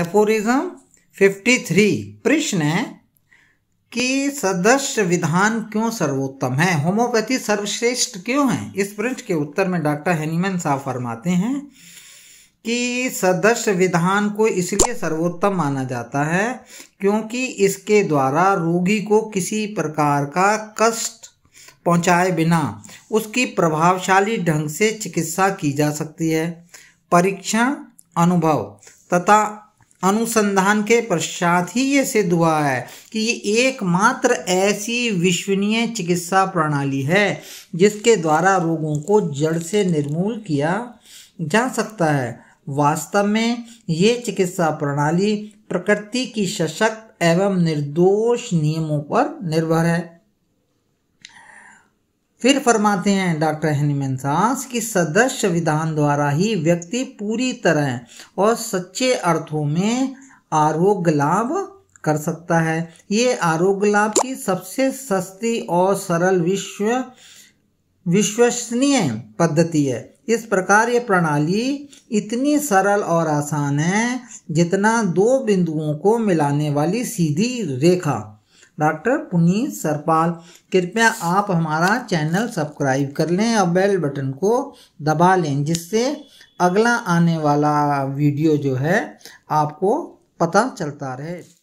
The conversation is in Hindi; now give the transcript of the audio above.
एफोरिज्म 53 प्रश्न है कि सदस्य विधान क्यों सर्वोत्तम है होम्योपैथी सर्वश्रेष्ठ क्यों है इस प्रश्न के उत्तर में डॉक्टर हेनीमन साहब फरमाते हैं कि सदस्य विधान को इसलिए सर्वोत्तम माना जाता है क्योंकि इसके द्वारा रोगी को किसी प्रकार का कष्ट पहुंचाए बिना उसकी प्रभावशाली ढंग से चिकित्सा की जा सकती है परीक्षण अनुभव तथा अनुसंधान के पश्चात ही ये सिद्ध हुआ है कि ये एकमात्र ऐसी विश्वनीय चिकित्सा प्रणाली है जिसके द्वारा रोगों को जड़ से निर्मूल किया जा सकता है वास्तव में ये चिकित्सा प्रणाली प्रकृति की सशक्त एवं निर्दोष नियमों पर निर्भर है फिर फरमाते हैं डॉक्टर हनीमन कि सदस्य विधान द्वारा ही व्यक्ति पूरी तरह और सच्चे अर्थों में आरोग्य लाभ कर सकता है ये आरोग्य लाभ की सबसे सस्ती और सरल विश्व विश्वसनीय पद्धति है इस प्रकार ये प्रणाली इतनी सरल और आसान है जितना दो बिंदुओं को मिलाने वाली सीधी रेखा डॉक्टर पुनीत सरपाल कृपया आप हमारा चैनल सब्सक्राइब कर लें और बेल बटन को दबा लें जिससे अगला आने वाला वीडियो जो है आपको पता चलता रहे